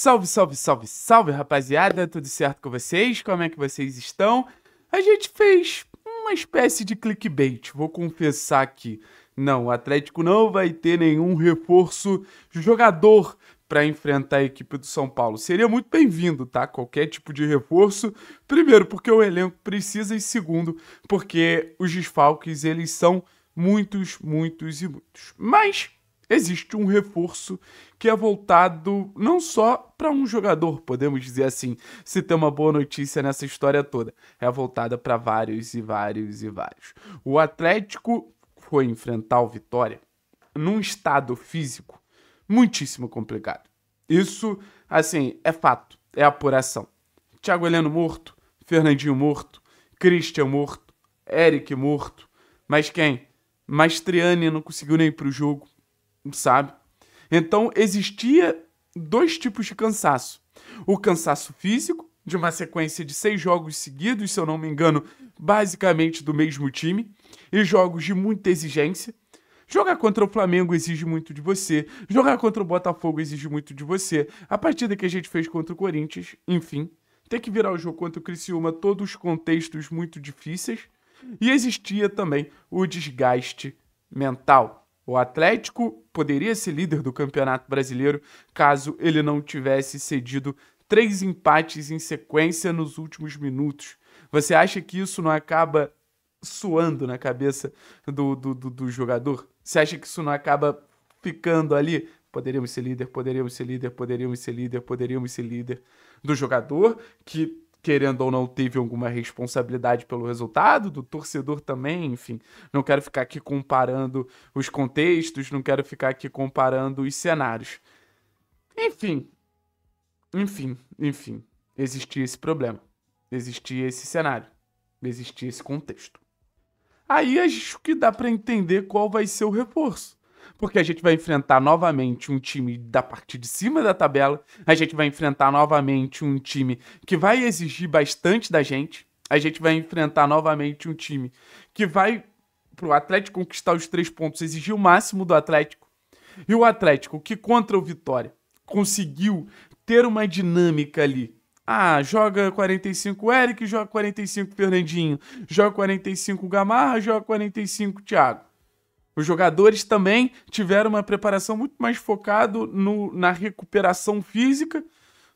Salve, salve, salve, salve, rapaziada, tudo certo com vocês? Como é que vocês estão? A gente fez uma espécie de clickbait, vou confessar aqui. Não, o Atlético não vai ter nenhum reforço jogador para enfrentar a equipe do São Paulo. Seria muito bem-vindo, tá? Qualquer tipo de reforço. Primeiro, porque o elenco precisa e segundo, porque os desfalques eles são muitos, muitos e muitos. Mas existe um reforço que é voltado não só para um jogador, podemos dizer assim, se tem uma boa notícia nessa história toda, é voltada para vários e vários e vários. O Atlético foi enfrentar o Vitória num estado físico muitíssimo complicado. Isso, assim, é fato, é apuração. Thiago Heleno morto, Fernandinho morto, Christian morto, Eric morto, mas quem? Mastriani não conseguiu nem ir pro jogo sabe? Então existia dois tipos de cansaço: o cansaço físico, de uma sequência de seis jogos seguidos, se eu não me engano, basicamente do mesmo time, e jogos de muita exigência. Jogar contra o Flamengo exige muito de você, jogar contra o Botafogo exige muito de você. A partida que a gente fez contra o Corinthians, enfim, ter que virar o jogo contra o Criciúma, todos contextos muito difíceis. E existia também o desgaste mental. O Atlético poderia ser líder do Campeonato Brasileiro caso ele não tivesse cedido três empates em sequência nos últimos minutos. Você acha que isso não acaba suando na cabeça do, do, do, do jogador? Você acha que isso não acaba ficando ali? Poderíamos ser líder, poderíamos ser líder, poderíamos ser líder, poderíamos ser líder do jogador que querendo ou não, teve alguma responsabilidade pelo resultado, do torcedor também, enfim. Não quero ficar aqui comparando os contextos, não quero ficar aqui comparando os cenários. Enfim. Enfim, enfim. Existia esse problema. Existia esse cenário. Existia esse contexto. Aí acho que dá para entender qual vai ser o reforço. Porque a gente vai enfrentar novamente um time da parte de cima da tabela, a gente vai enfrentar novamente um time que vai exigir bastante da gente, a gente vai enfrentar novamente um time que vai pro Atlético conquistar os três pontos, exigir o máximo do Atlético. E o Atlético, que contra o Vitória conseguiu ter uma dinâmica ali ah, joga 45 Eric, joga 45 Fernandinho, joga 45 Gamarra, joga 45 Thiago. Os jogadores também tiveram uma preparação muito mais focada na recuperação física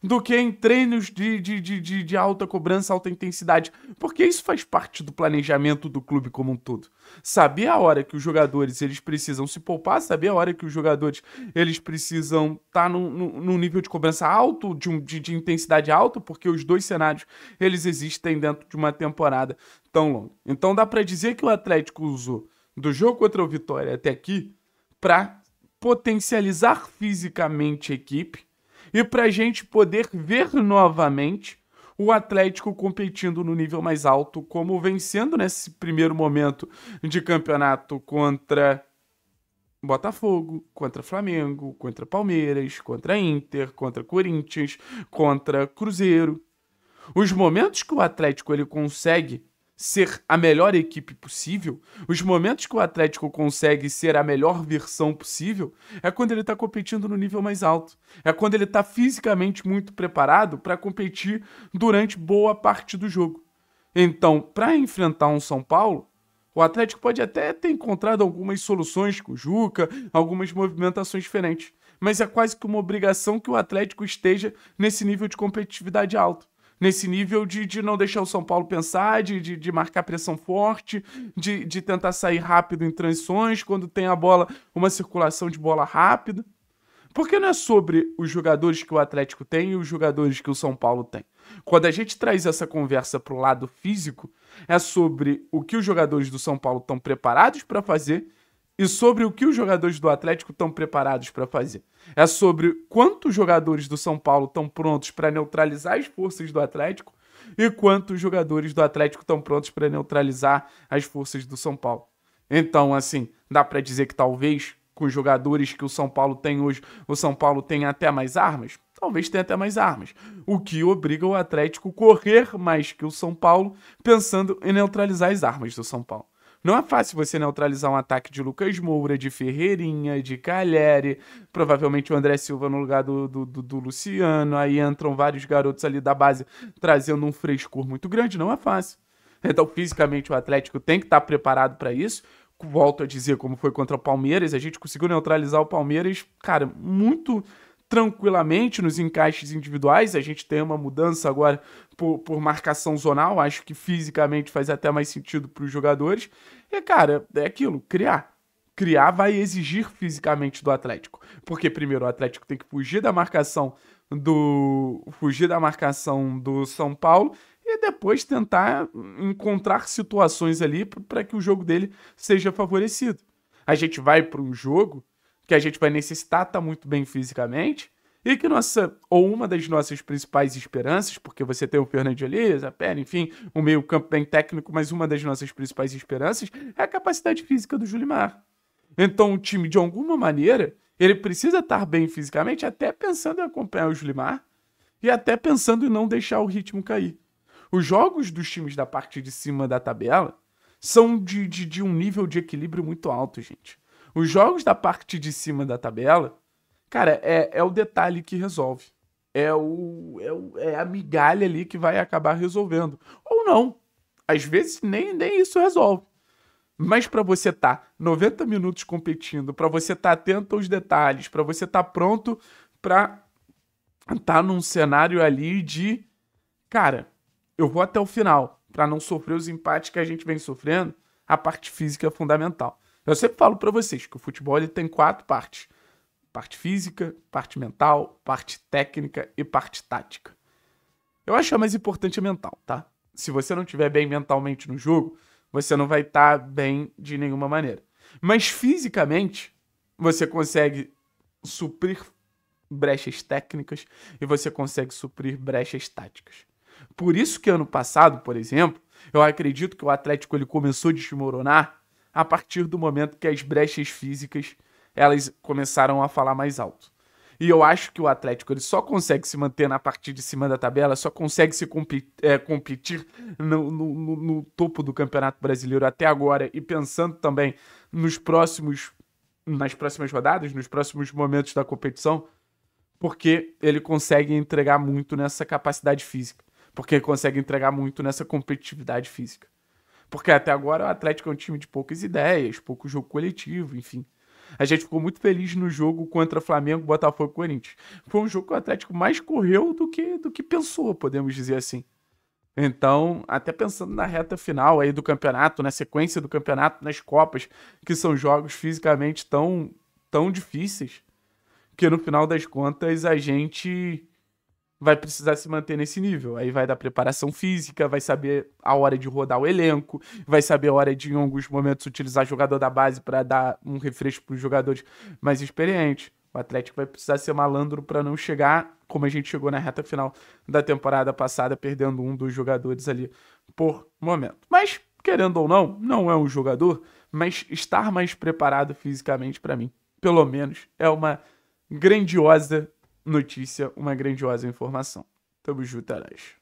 do que em treinos de, de, de, de, alta cobrança, alta intensidade. Porque isso faz parte do planejamento do clube como um todo. Saber a hora que os jogadores eles precisam se poupar, saber a hora que os jogadores eles precisam estar tá num, num nível de cobrança alto, de, um, de, de intensidade alta, porque os dois cenários eles existem dentro de uma temporada tão longa. Então dá para dizer que o Atlético usou do jogo contra o Vitória até aqui para potencializar fisicamente a equipe e para a gente poder ver novamente o Atlético competindo no nível mais alto, como vencendo nesse primeiro momento de campeonato contra Botafogo, contra Flamengo, contra Palmeiras, contra Inter, contra Corinthians, contra Cruzeiro. Os momentos que o Atlético ele consegue ser a melhor equipe possível, os momentos que o Atlético consegue ser a melhor versão possível, é quando ele está competindo no nível mais alto. É quando ele está fisicamente muito preparado para competir durante boa parte do jogo. Então, para enfrentar um São Paulo, o Atlético pode até ter encontrado algumas soluções com o Juca, algumas movimentações diferentes, mas é quase que uma obrigação que o Atlético esteja nesse nível de competitividade alto nesse nível de, de não deixar o São Paulo pensar, de, de, de marcar pressão forte, de, de tentar sair rápido em transições, quando tem a bola, uma circulação de bola rápida. Porque não é sobre os jogadores que o Atlético tem e os jogadores que o São Paulo tem. Quando a gente traz essa conversa para o lado físico, é sobre o que os jogadores do São Paulo estão preparados para fazer e sobre o que os jogadores do Atlético estão preparados para fazer. É sobre quantos jogadores do São Paulo estão prontos para neutralizar as forças do Atlético e quantos jogadores do Atlético estão prontos para neutralizar as forças do São Paulo. Então, assim, dá para dizer que talvez com os jogadores que o São Paulo tem hoje, o São Paulo tem até mais armas? Talvez tenha até mais armas, o que obriga o Atlético a correr mais que o São Paulo, pensando em neutralizar as armas do São Paulo. Não é fácil você neutralizar um ataque de Lucas Moura, de Ferreirinha, de Calheri, provavelmente o André Silva no lugar do, do, do, do Luciano. Aí entram vários garotos ali da base trazendo um frescor muito grande. Não é fácil. Então, fisicamente, o Atlético tem que estar preparado para isso. Volto a dizer, como foi contra o Palmeiras, a gente conseguiu neutralizar o Palmeiras, cara, muito tranquilamente nos encaixes individuais. A gente tem uma mudança agora por, por marcação zonal, acho que fisicamente faz até mais sentido para os jogadores. E, cara, é aquilo, criar. Criar vai exigir fisicamente do Atlético. Porque primeiro o Atlético tem que fugir da marcação do. fugir da marcação do São Paulo e depois tentar encontrar situações ali para que o jogo dele seja favorecido. A gente vai para um jogo que a gente vai necessitar estar tá muito bem fisicamente e que nossa, ou uma das nossas principais esperanças, porque você tem o Fernando Elias, a Pera, enfim, um meio-campo bem técnico, mas uma das nossas principais esperanças é a capacidade física do Julimar. Então, o time, de alguma maneira, ele precisa estar bem fisicamente, até pensando em acompanhar o Julimar e até pensando em não deixar o ritmo cair. Os jogos dos times da parte de cima da tabela são de, de, de um nível de equilíbrio muito alto, gente. Os jogos da parte de cima da tabela, cara, é, é o detalhe que resolve. É, o, é, o, é a migalha ali que vai acabar resolvendo. Ou não. Às vezes nem, nem isso resolve. Mas para você estar tá 90 minutos competindo, para você estar tá atento aos detalhes, para você estar tá pronto para estar tá num cenário ali de, cara, eu vou até o final para não sofrer os empates que a gente vem sofrendo, a parte física é fundamental. Eu sempre falo para vocês que o futebol ele tem quatro partes: parte física, parte mental, parte técnica e parte tática. Eu acho a é mais importante a é mental, tá? Se você não estiver bem mentalmente no jogo, você não vai estar tá bem de nenhuma maneira. Mas fisicamente, você consegue suprir brechas técnicas e você consegue suprir brechas táticas. Por isso que ano passado, por exemplo, eu acredito que o Atlético ele começou a desmoronar a partir do momento que as brechas físicas elas começaram a falar mais alto. E eu acho que o Atlético ele só consegue se manter na parte de cima da tabela, só consegue se compi é, competir no, no, no, topo do Campeonato Brasileiro até agora e pensando também nos próximos, nas próximas rodadas, nos próximos momentos da competição, porque ele consegue entregar muito nessa capacidade física, porque ele consegue entregar muito nessa competitividade física. Porque até agora o Atlético é um time de poucas ideias, pouco jogo coletivo, enfim. A gente ficou muito feliz no jogo contra Flamengo, Botafogo e Corinthians. Foi um jogo que o Atlético mais correu do que, do que pensou, podemos dizer assim. Então, até pensando na reta final aí do campeonato, na sequência do campeonato, nas Copas, que são jogos fisicamente tão, tão difíceis, que no final das contas a gente vai precisar se manter nesse nível. Aí vai dar preparação física, vai saber a hora de rodar o elenco, vai saber a hora de, em alguns momentos, utilizar jogador da base para dar um refresco para os jogadores mais experientes. O Atlético vai precisar ser malandro para não chegar, como a gente chegou na reta final da temporada passada, perdendo um dos jogadores ali por momento. Mas, querendo ou não, não é um jogador, mas estar mais preparado fisicamente, para mim, pelo menos, é uma grandiosa notícia, uma grandiosa informação. Tamo junto, Arash.